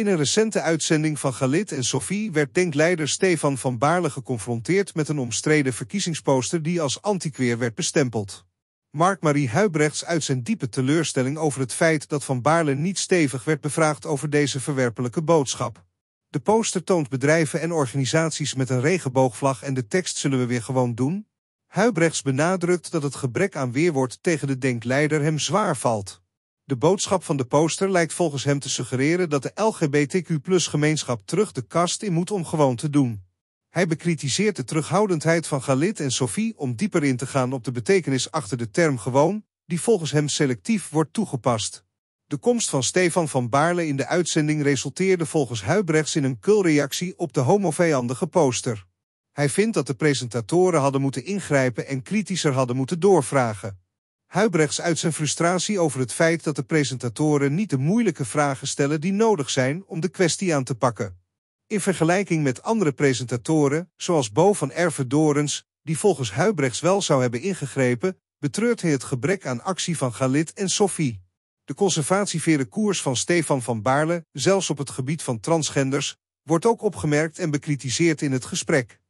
In een recente uitzending van Galit en Sophie werd denkleider Stefan van Baarle geconfronteerd met een omstreden verkiezingsposter die als antiqueer werd bestempeld. Mark-Marie Huibrechts uit zijn diepe teleurstelling over het feit dat Van Baarle niet stevig werd bevraagd over deze verwerpelijke boodschap. De poster toont bedrijven en organisaties met een regenboogvlag en de tekst zullen we weer gewoon doen. Huibrechts benadrukt dat het gebrek aan weerwoord tegen de denkleider hem zwaar valt. De boodschap van de poster lijkt volgens hem te suggereren dat de LGBTQ-gemeenschap terug de kast in moet om gewoon te doen. Hij bekritiseert de terughoudendheid van Galit en Sophie om dieper in te gaan op de betekenis achter de term gewoon, die volgens hem selectief wordt toegepast. De komst van Stefan van Baarle in de uitzending resulteerde volgens Huibrechts in een kulreactie op de homovijandige poster. Hij vindt dat de presentatoren hadden moeten ingrijpen en kritischer hadden moeten doorvragen. Huibrechts uit zijn frustratie over het feit dat de presentatoren niet de moeilijke vragen stellen die nodig zijn om de kwestie aan te pakken. In vergelijking met andere presentatoren, zoals Bo van Erve Dorens, die volgens Huibrechts wel zou hebben ingegrepen, betreurt hij het gebrek aan actie van Galit en Sophie. De conservatievere koers van Stefan van Baarle, zelfs op het gebied van transgenders, wordt ook opgemerkt en bekritiseerd in het gesprek.